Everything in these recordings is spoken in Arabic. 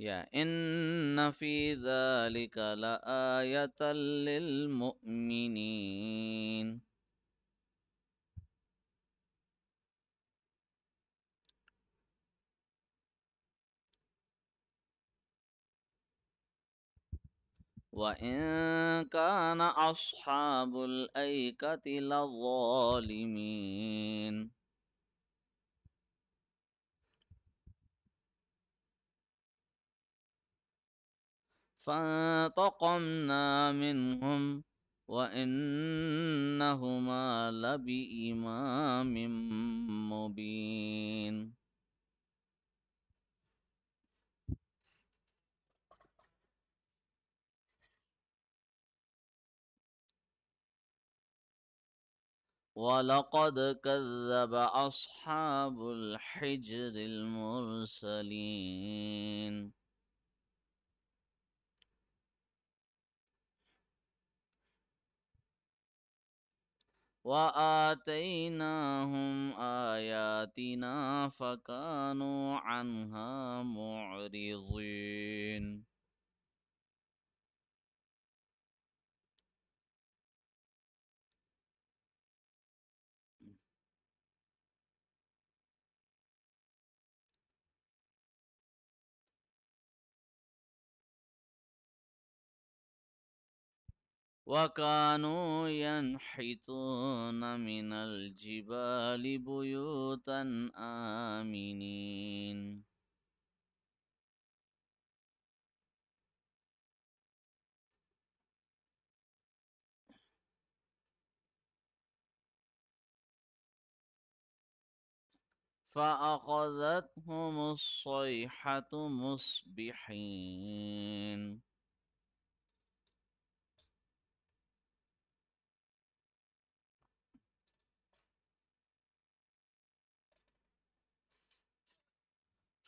يا إن في ذلك لآية للمؤمنين وإن كان أصحاب الأيكة لظالمين فانتقمنا منهم وإنهما لبإمام مبين ولقد كذب أصحاب الحجر المرسلين وآتيناهم آياتنا فكانوا عنها معرضين وكانوا ينحتون من الجبال بيوتا آمنين فأخذتهم الصيحة مصبحين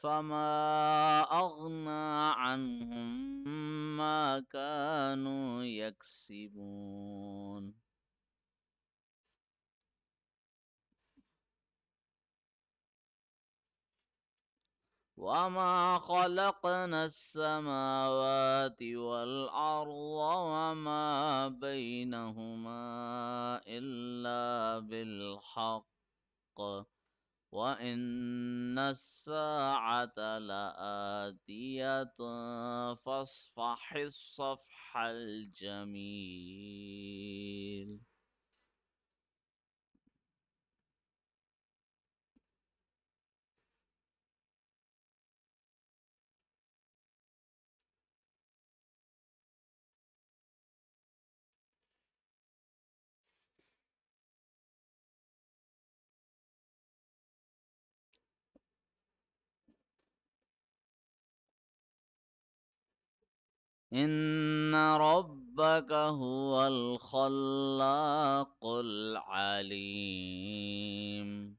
فما أغنى عنهم ما كانوا يكسبون وما خلقنا السماوات والأرض وما بينهما إلا بالحق وإن الساعة لآتية فاصفح الصفح الجميل إن ربك هو الخلاق العليم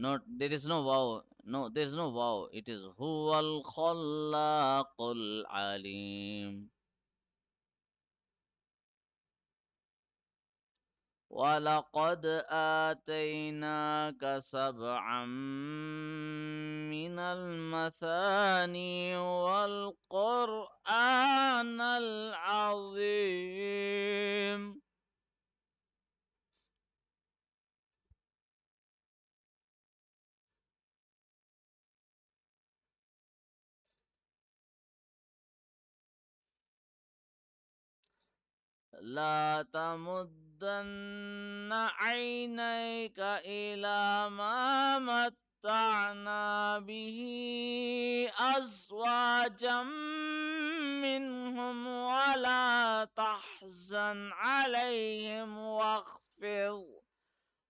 Not, there is no wow. No, there is no wow. It is huwa al-khallaqul alim. ولقد آتيناك سبعا من المثاني والقرآن العظيم لا تمدن عينيك إلى ما متعنا به أزواجا منهم ولا تحزن عليهم واخفض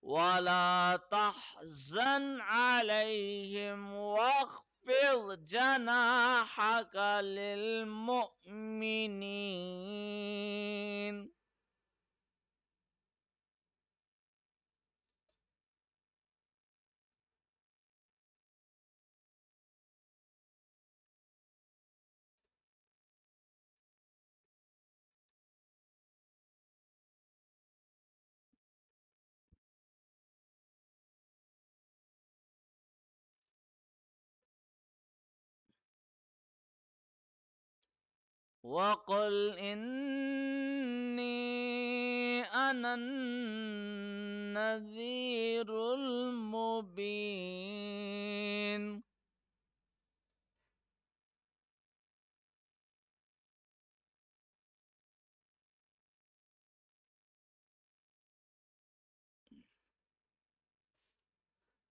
ولا تحزن عليهم واخفض واخفض جناحك للمؤمنين وقل إني أنا النذير المبين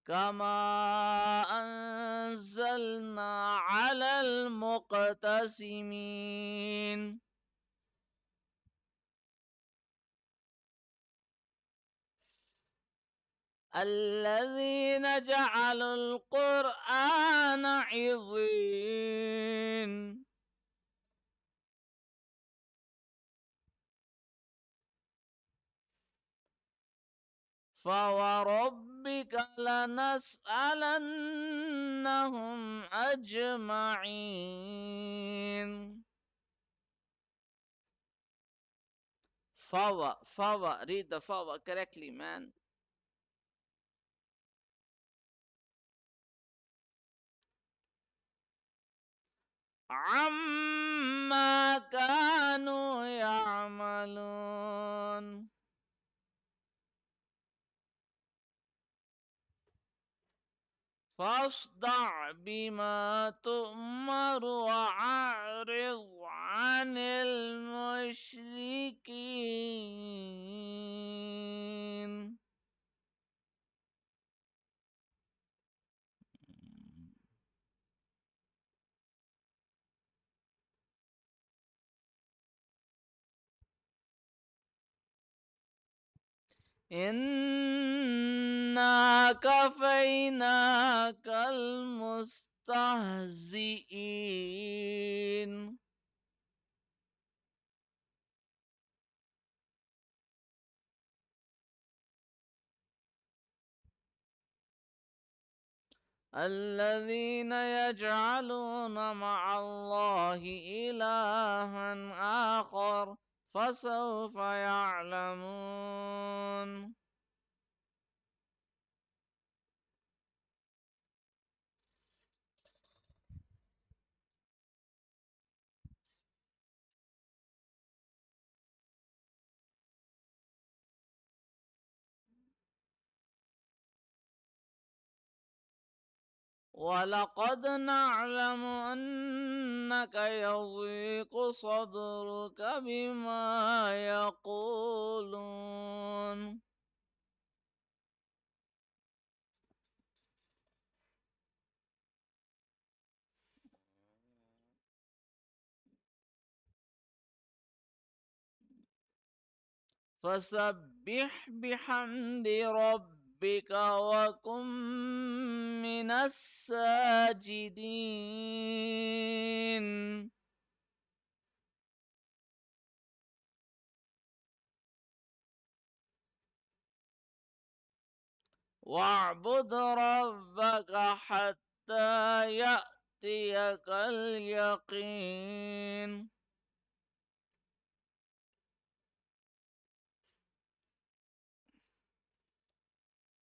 كما أن أنزلنا على المقتسمين الذين جعلوا القرآن عظيم فوربك لنسألنهم أجمعين فوا فوا read the فوا correctly man عم فاصدع بما تؤمر وأعرض عن المشركين إن كفيناك المستهزئين الذين يجعلون مع الله إلها آخر فسوف يعلمون ولقد نعلم أنك يضيق صدرك بما يقولون فسبح بحمد ربك ربك وكن من الساجدين واعبد ربك حتى يأتيك اليقين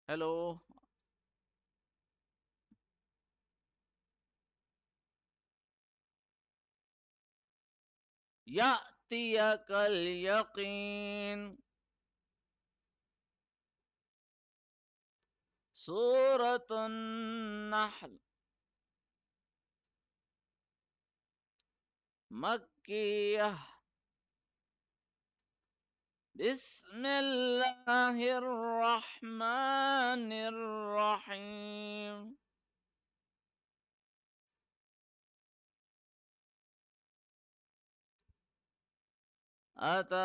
الو يأتيك اليقين سورة النحل مكية بسم الله الرحمن الرحيم أتى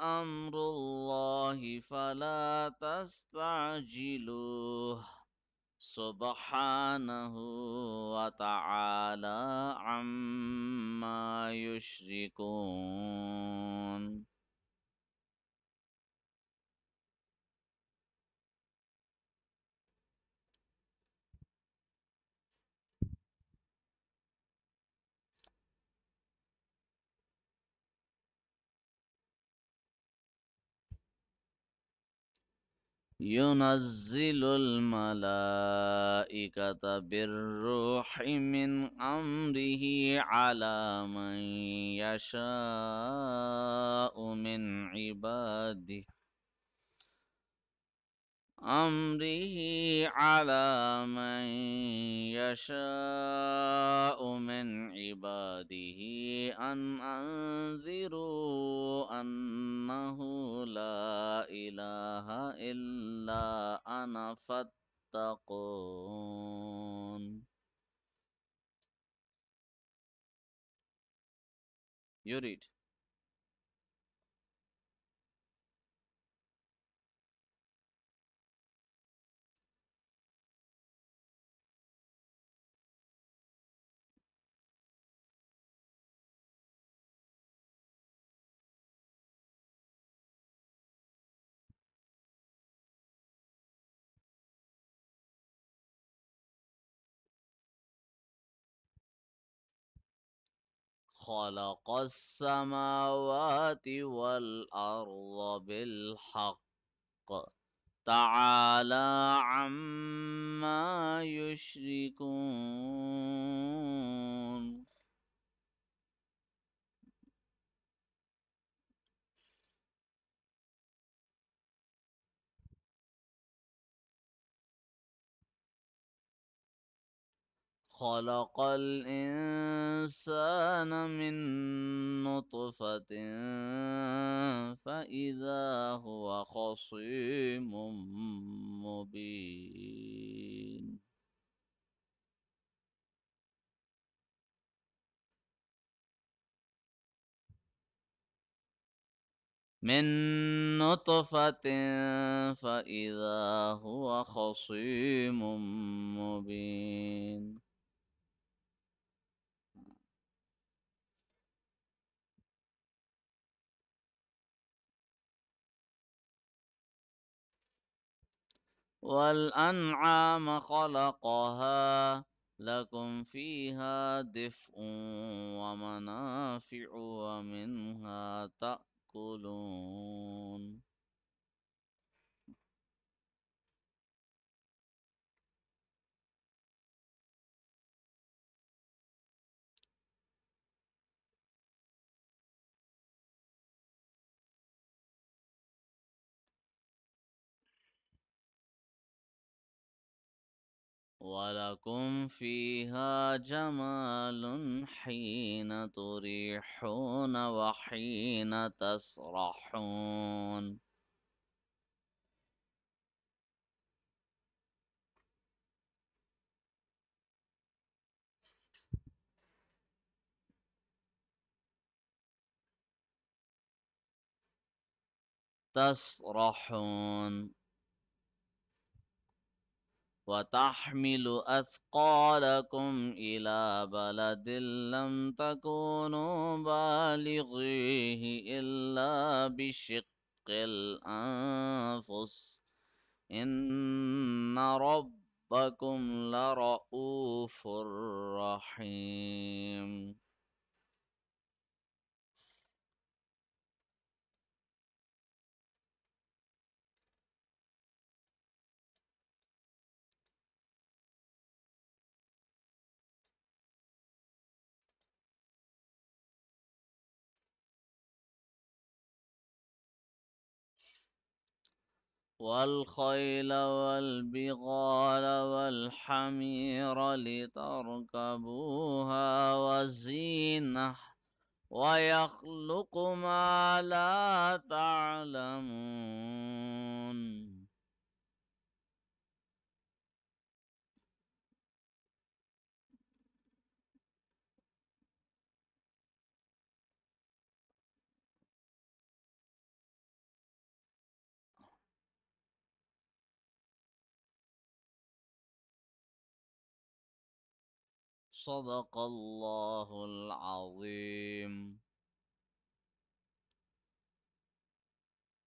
أمر الله فلا تستعجلوه سبحانه وتعالى عما يشركون ينزل الملائكة بالروح من أمره على من يشاء من عباده أمره على من يشاء من عباده أن أنذروا أنه لا إله إلا أنا فاتقون You read. خلق السماوات والأرض بالحق تعالى عما يشركون خلق الإنسان من نطفة فإذا هو خصيم مبين من نطفة فإذا هو خصيم مبين والأنعام خلقها لكم فيها دفء ومنافع ومنها تأكلون ولكم فيها جمال حين تريحون وحين تسرحون تسرحون وتحمل أثقالكم إلى بلد لم تكونوا بالغيه إلا بشق الأنفس إن ربكم لرؤوف رحيم والخيل والبغال والحمير لتركبوها والزينه ويخلق ما لا تعلمون صدق الله العظيم